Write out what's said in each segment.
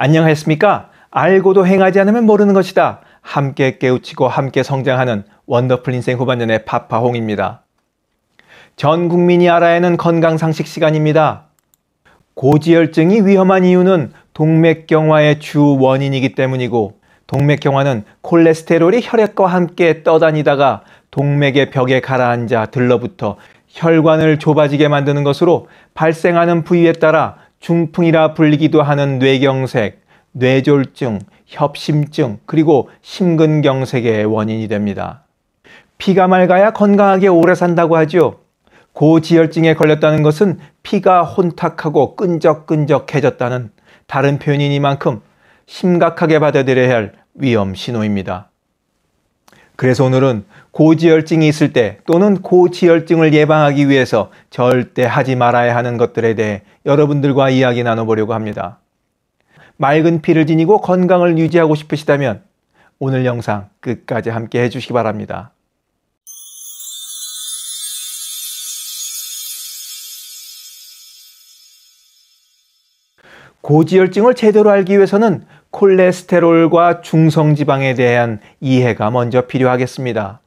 안녕하셨습니까? 알고도 행하지 않으면 모르는 것이다. 함께 깨우치고 함께 성장하는 원더풀 인생 후반년의 파파홍입니다. 전 국민이 알아야 하는 건강상식 시간입니다. 고지혈증이 위험한 이유는 동맥경화의 주 원인이기 때문이고 동맥경화는 콜레스테롤이 혈액과 함께 떠다니다가 동맥의 벽에 가라앉아 들러붙어 혈관을 좁아지게 만드는 것으로 발생하는 부위에 따라 중풍이라 불리기도 하는 뇌경색, 뇌졸중, 협심증, 그리고 심근경색의 원인이 됩니다. 피가 맑아야 건강하게 오래 산다고 하죠. 고지혈증에 걸렸다는 것은 피가 혼탁하고 끈적끈적해졌다는 다른 표현이니만큼 심각하게 받아들여야 할 위험 신호입니다. 그래서 오늘은 고지혈증이 있을 때 또는 고지혈증을 예방하기 위해서 절대 하지 말아야 하는 것들에 대해 여러분들과 이야기 나눠보려고 합니다. 맑은 피를 지니고 건강을 유지하고 싶으시다면 오늘 영상 끝까지 함께 해주시기 바랍니다. 고지혈증을 제대로 알기 위해서는 콜레스테롤과 중성지방에 대한 이해가 먼저 필요하겠습니다.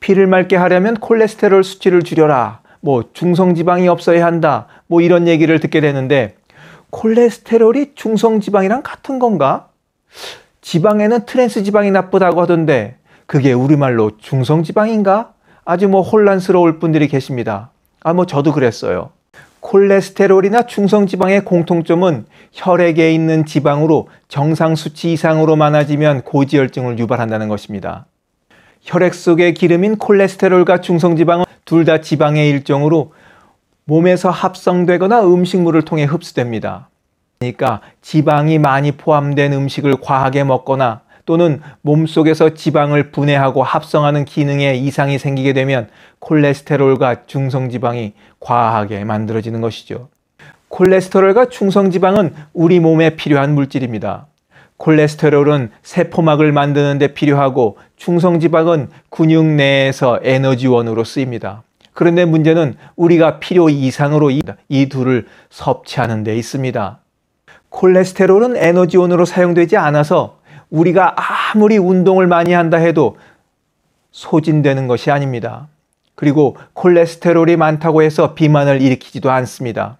피를 맑게 하려면 콜레스테롤 수치를 줄여라. 뭐 중성지방이 없어야 한다. 뭐 이런 얘기를 듣게 되는데 콜레스테롤이 중성지방이랑 같은 건가? 지방에는 트랜스지방이 나쁘다고 하던데 그게 우리말로 중성지방인가? 아주 뭐 혼란스러울 분들이 계십니다. 아 뭐 저도 그랬어요. 콜레스테롤이나 중성지방의 공통점은 혈액에 있는 지방으로 정상 수치 이상으로 많아지면 고지혈증을 유발한다는 것입니다. 혈액 속의 기름인 콜레스테롤과 중성지방은 둘 다 지방의 일종으로 몸에서 합성되거나 음식물을 통해 흡수됩니다. 그러니까 지방이 많이 포함된 음식을 과하게 먹거나 또는 몸속에서 지방을 분해하고 합성하는 기능에 이상이 생기게 되면 콜레스테롤과 중성지방이 과하게 만들어지는 것이죠. 콜레스테롤과 중성지방은 우리 몸에 필요한 물질입니다. 콜레스테롤은 세포막을 만드는 데 필요하고 충성지방은 근육 내에서 에너지원으로 쓰입니다. 그런데 문제는 우리가 필요 이상으로 이, 이 둘을 섭취하는 데 있습니다. 콜레스테롤은 에너지원으로 사용되지 않아서 우리가 아무리 운동을 많이 한다 해도 소진되는 것이 아닙니다. 그리고 콜레스테롤이 많다고 해서 비만을 일으키지도 않습니다.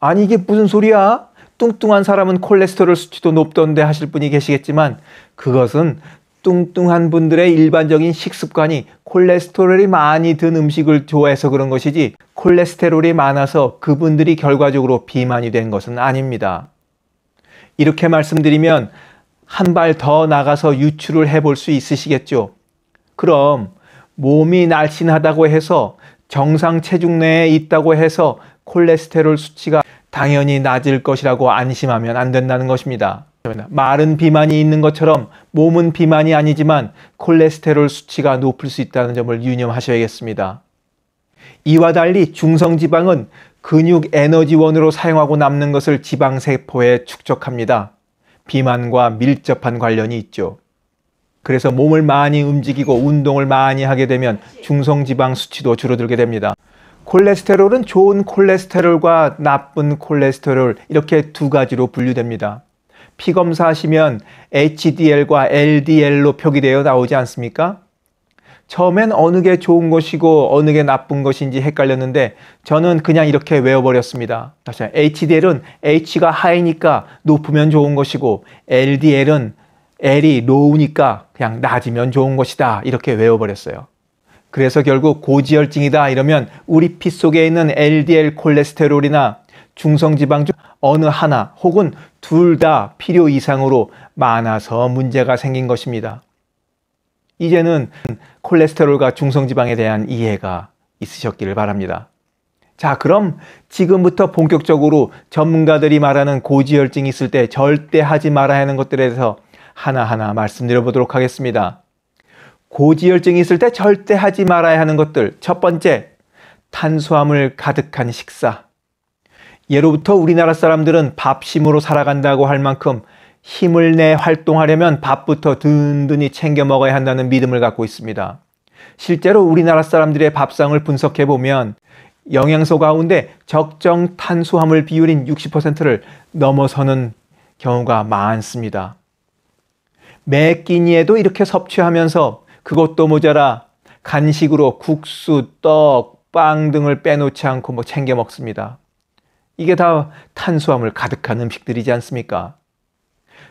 아니, 이게 무슨 소리야? 뚱뚱한 사람은 콜레스테롤 수치도 높던데 하실 분이 계시겠지만 그것은 뚱뚱한 분들의 일반적인 식습관이 콜레스테롤이 많이 든 음식을 좋아해서 그런 것이지 콜레스테롤이 많아서 그분들이 결과적으로 비만이 된 것은 아닙니다. 이렇게 말씀드리면 한 발 더 나가서 유출을 해볼 수 있으시겠죠. 그럼 몸이 날씬하다고 해서 정상 체중 내에 있다고 해서 콜레스테롤 수치가 당연히 낮을 것이라고 안심하면 안 된다는 것입니다. 말은 비만이 있는 것처럼 몸은 비만이 아니지만 콜레스테롤 수치가 높을 수 있다는 점을 유념하셔야겠습니다. 이와 달리 중성지방은 근육 에너지원으로 사용하고 남는 것을 지방세포에 축적합니다. 비만과 밀접한 관련이 있죠. 그래서 몸을 많이 움직이고 운동을 많이 하게 되면 중성지방 수치도 줄어들게 됩니다. 콜레스테롤은 좋은 콜레스테롤과 나쁜 콜레스테롤 이렇게 두 가지로 분류됩니다. 피 검사하시면 HDL과 LDL로 표기되어 나오지 않습니까? 처음엔 어느 게 좋은 것이고 어느 게 나쁜 것인지 헷갈렸는데 저는 그냥 이렇게 외워버렸습니다. 다시 HDL은 H가 하이니까 높으면 좋은 것이고 LDL은 L이 로우니까 그냥 낮으면 좋은 것이다. 이렇게 외워버렸어요. 그래서 결국 고지혈증이다 이러면 우리 피 속에 있는 LDL 콜레스테롤이나 중성지방 중 어느 하나 혹은 둘 다 필요 이상으로 많아서 문제가 생긴 것입니다. 이제는 콜레스테롤과 중성지방에 대한 이해가 있으셨기를 바랍니다. 자, 그럼 지금부터 본격적으로 전문가들이 말하는 고지혈증이 있을 때 절대 하지 말아야 하는 것들에 대해서 하나하나 말씀드려 보도록 하겠습니다. 고지혈증이 있을 때 절대 하지 말아야 하는 것들. 첫 번째, 탄수화물 가득한 식사. 예로부터 우리나라 사람들은 밥심으로 살아간다고 할 만큼 힘을 내 활동하려면 밥부터 든든히 챙겨 먹어야 한다는 믿음을 갖고 있습니다. 실제로 우리나라 사람들의 밥상을 분석해 보면 영양소 가운데 적정 탄수화물 비율인 60%를 넘어서는 경우가 많습니다. 매 끼니에도 이렇게 섭취하면서 그것도 모자라 간식으로 국수, 떡, 빵 등을 빼놓지 않고 뭐 챙겨 먹습니다. 이게 다 탄수화물 가득한 음식들이지 않습니까?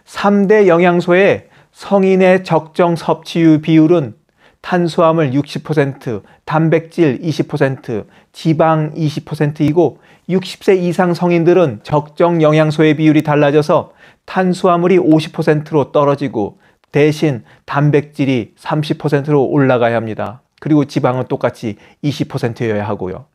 3대 영양소의 성인의 적정 섭취율 비율은 탄수화물 60%, 단백질 20%, 지방 20%이고 60세 이상 성인들은 적정 영양소의 비율이 달라져서 탄수화물이 50%로 떨어지고 대신 단백질이 30%로 올라가야 합니다. 그리고 지방은 똑같이 20%여야 하고요.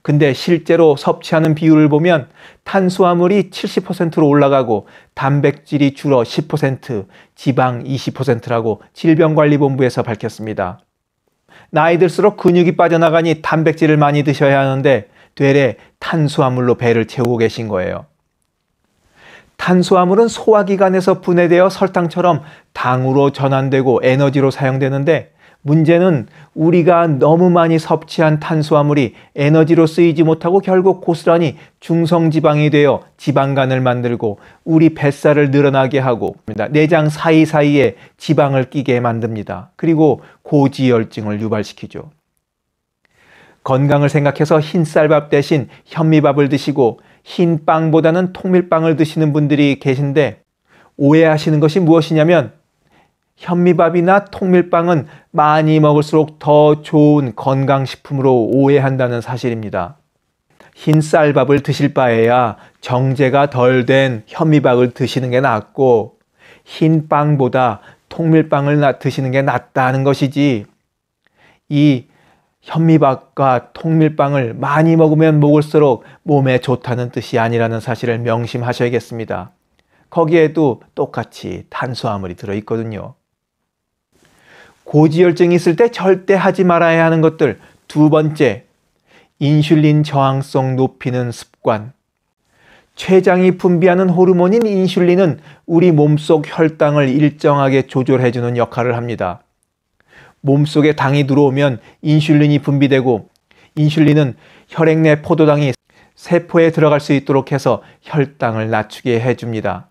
근데 실제로 섭취하는 비율을 보면 탄수화물이 70%로 올라가고 단백질이 줄어 10%, 지방 20%라고 질병관리본부에서 밝혔습니다. 나이 들수록 근육이 빠져나가니 단백질을 많이 드셔야 하는데 되레 탄수화물로 배를 채우고 계신 거예요. 탄수화물은 소화기관에서 분해되어 설탕처럼 당으로 전환되고 에너지로 사용되는데 문제는 우리가 너무 많이 섭취한 탄수화물이 에너지로 쓰이지 못하고 결국 고스란히 중성지방이 되어 지방간을 만들고 우리 뱃살을 늘어나게 하고 내장 사이사이에 지방을 끼게 만듭니다. 그리고 고지혈증을 유발시키죠. 건강을 생각해서 흰쌀밥 대신 현미밥을 드시고 흰 빵보다는 통밀빵을 드시는 분들이 계신데 오해하시는 것이 무엇이냐면 현미밥이나 통밀빵은 많이 먹을수록 더 좋은 건강식품으로 오해한다는 사실입니다. 흰쌀밥을 드실 바에야 정제가 덜 된 현미밥을 드시는 게 낫고 흰 빵보다 통밀빵을 드시는 게 낫다는 것이지 이 현미밥과 통밀빵을 많이 먹으면 먹을수록 몸에 좋다는 뜻이 아니라는 사실을 명심하셔야겠습니다. 거기에도 똑같이 탄수화물이 들어있거든요. 고지혈증이 있을 때 절대 하지 말아야 하는 것들. 두 번째, 인슐린 저항성 높이는 습관. 췌장이 분비하는 호르몬인 인슐린은 우리 몸속 혈당을 일정하게 조절해주는 역할을 합니다. 몸속에 당이 들어오면 인슐린이 분비되고 인슐린은 혈액 내 포도당이 세포에 들어갈 수 있도록 해서 혈당을 낮추게 해줍니다.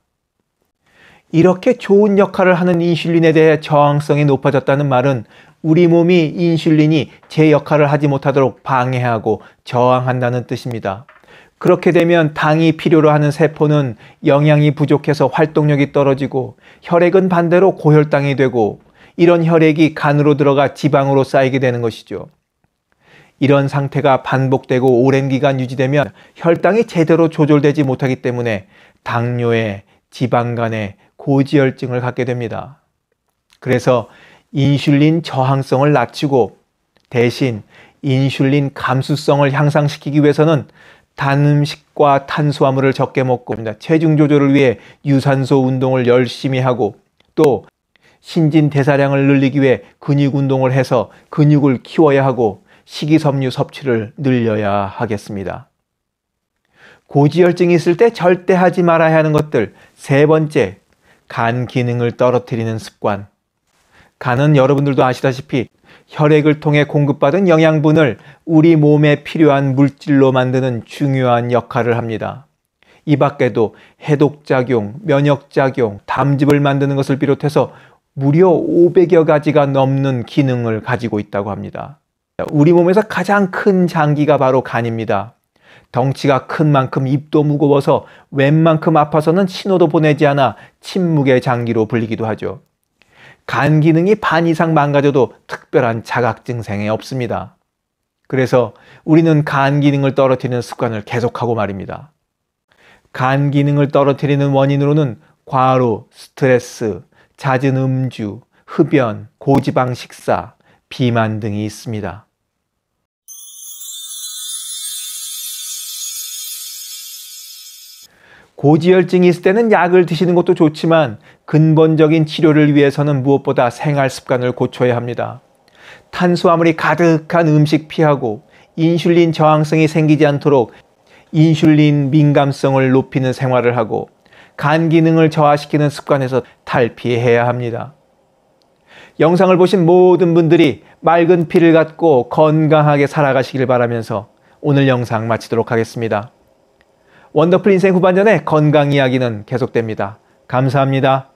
이렇게 좋은 역할을 하는 인슐린에 대해 저항성이 높아졌다는 말은 우리 몸이 인슐린이 제 역할을 하지 못하도록 방해하고 저항한다는 뜻입니다. 그렇게 되면 당이 필요로 하는 세포는 영양이 부족해서 활동력이 떨어지고 혈액은 반대로 고혈당이 되고 이런 혈액이 간으로 들어가 지방으로 쌓이게 되는 것이죠. 이런 상태가 반복되고 오랜 기간 유지되면 혈당이 제대로 조절되지 못하기 때문에 당뇨에 지방간에 고지혈증을 갖게 됩니다. 그래서 인슐린 저항성을 낮추고 대신 인슐린 감수성을 향상시키기 위해서는 단 음식과 탄수화물을 적게 먹고 체중 조절을 위해 유산소 운동을 열심히 하고 또 신진 대사량을 늘리기 위해 근육 운동을 해서 근육을 키워야 하고 식이섬유 섭취를 늘려야 하겠습니다. 고지혈증이 있을 때 절대 하지 말아야 하는 것들. 세 번째, 간 기능을 떨어뜨리는 습관. 간은 여러분들도 아시다시피 혈액을 통해 공급받은 영양분을 우리 몸에 필요한 물질로 만드는 중요한 역할을 합니다. 이 밖에도 해독작용, 면역작용, 담즙을 만드는 것을 비롯해서 무려 500여 가지가 넘는 기능을 가지고 있다고 합니다. 우리 몸에서 가장 큰 장기가 바로 간입니다. 덩치가 큰 만큼 입도 무거워서 웬만큼 아파서는 신호도 보내지 않아 침묵의 장기로 불리기도 하죠. 간 기능이 반 이상 망가져도 특별한 자각 증상이 없습니다. 그래서 우리는 간 기능을 떨어뜨리는 습관을 계속하고 말입니다. 간 기능을 떨어뜨리는 원인으로는 과로, 스트레스, 잦은 음주, 흡연, 고지방 식사, 비만 등이 있습니다. 고지혈증이 있을 때는 약을 드시는 것도 좋지만 근본적인 치료를 위해서는 무엇보다 생활 습관을 고쳐야 합니다. 탄수화물이 가득한 음식 피하고 인슐린 저항성이 생기지 않도록 인슐린 민감성을 높이는 생활을 하고 간 기능을 저하시키는 습관에서 탈피해야 합니다. 영상을 보신 모든 분들이 맑은 피를 갖고 건강하게 살아가시길 바라면서 오늘 영상 마치도록 하겠습니다. 원더풀 인생 후반전의 건강 이야기는 계속됩니다. 감사합니다.